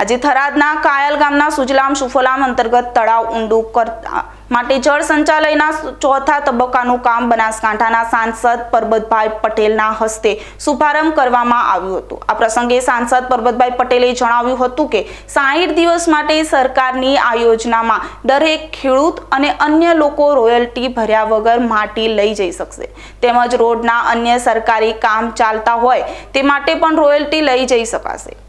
આજે થરાદના કાયલ ગામના સુજલામ સુફલામ અંતર્ગત તળાવ ઊંડું કરતા માટે જળ સંચાલયના ચોથા તબક્કાનું કામ બનાસકાંઠાના સાંસદ પરબતભાઈ પટેલના હસ્તે શુભારંભ કરવામાં આવ્યું હતું આ પ્રસંગે સાંસદ પરબતભાઈ પટેલે જણાવ્યું હતું કે સાહીઠ દિવસ માટે સરકારની આ યોજનામાં દરેક ખેડૂત અને અન્ય લોકો રોયલ્ટી ભર્યા વગર માટી લઈ જઈ શકશે તેમજ રોડના અન્ય સરકારી કામ ચાલતા હોય તે માટે પણ રોયલ્ટી લઈ જઈ શકાશે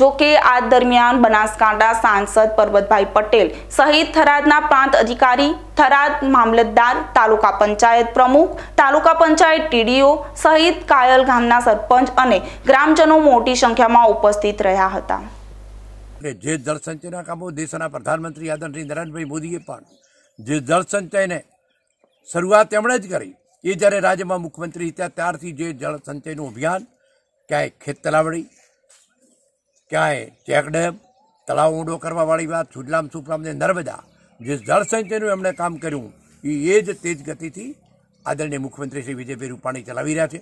જો કે આ દરમિયાન બનાસકાંઠા સાંસદ પરબતભાઈ પટેલ સહિત થરાદના પ્રાંત અધિકારી થરાદ મામલતદાર તાલુકા પંચાયત પ્રમુખ તાલુકા પંચાયત ટીડીઓ સહિત કાયલ ગામના સરપંચ અને ગ્રામજનો મોટી સંખ્યામાં ઉપસ્થિત રહ્યા હતા જે જળસંચયના સંચયના કામો દેશના પ્રધાનમંત્રી આદરણીય નરેન્દ્રભાઈ મોદીએ પણ જે જળસંચયને શરૂઆત તેમણે જ કરી એ જ્યારે રાજ્યમાં મુખ્યમંત્રી હતા ત્યારથી જે જળસંચયનું અભિયાન ક્યાંય ખેત તલાવડી ક્યાંય ચેકડેમ તળાવ ઊંડો કરવાવાળી વાત સુજલામ સુફલામને નર્મદા જે જળસંચયનું એમણે કામ કર્યું એ એ જ તેજ ગતિથી આદરણીય મુખ્યમંત્રી શ્રી વિજયભાઈ રૂપાણી ચલાવી રહ્યા છે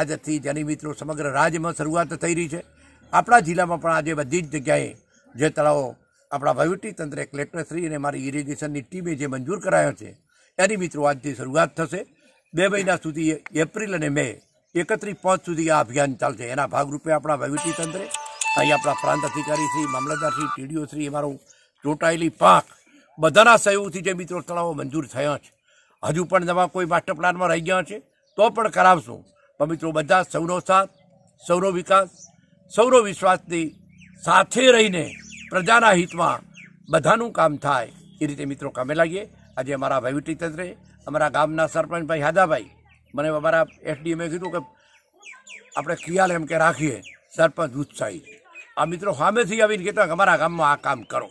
આજથી જેની મિત્રો સમગ્ર રાજ્યમાં શરૂઆત થઈ રહી છે આપણા જિલ્લામાં પણ આજે બધી જ જગ્યાએ જે તળાવો આપણા વહીવટી તંત્રે કલેક્ટરશ્રી અને મારી ઇરિગેશનની ટીમે જે મંજૂર કરાયો છે એની મિત્રો આજથી શરૂઆત થશે બે મહિના સુધી એપ્રિલ અને મે એકત્રીસ પાંચ સુધી આ અભિયાન ચાલશે એના ભાગરૂપે આપણા વહીવટી તંત્રે અહીં આપણા પ્રાંત અધિકારીશ્રી મામલતદારશ્રી ટીડીઓશ્રી અમારું ચોંટાયેલી પાંખ બધાના સહયોગથી જે મિત્રો તળાવો મંજૂર થયા છે હજુ પણ નવા કોઈ માસ્ટર પ્લાનમાં રહી ગયા છે તો પણ કરાવશું પણ મિત્રો બધા સૌનો સાથ સૌનો વિકાસ સૌનો વિશ્વાસની સાથે રહીને પ્રજાના હિતમાં બધાનું કામ થાય એ રીતે મિત્રો કામે લાગીએ આજે અમારા વહીવટી તંત્રે અમારા ગામના સરપંચભાઈ યાદાભાઈ મને અમારા એસડીએમે કીધું કે આપણે ખિયાલ એમ કે રાખીએ સરપંચ ઉત્સાહી આ મિત્રો સામેથી આવીને કહેતા કે અમારા ગામમાં આ કામ કરો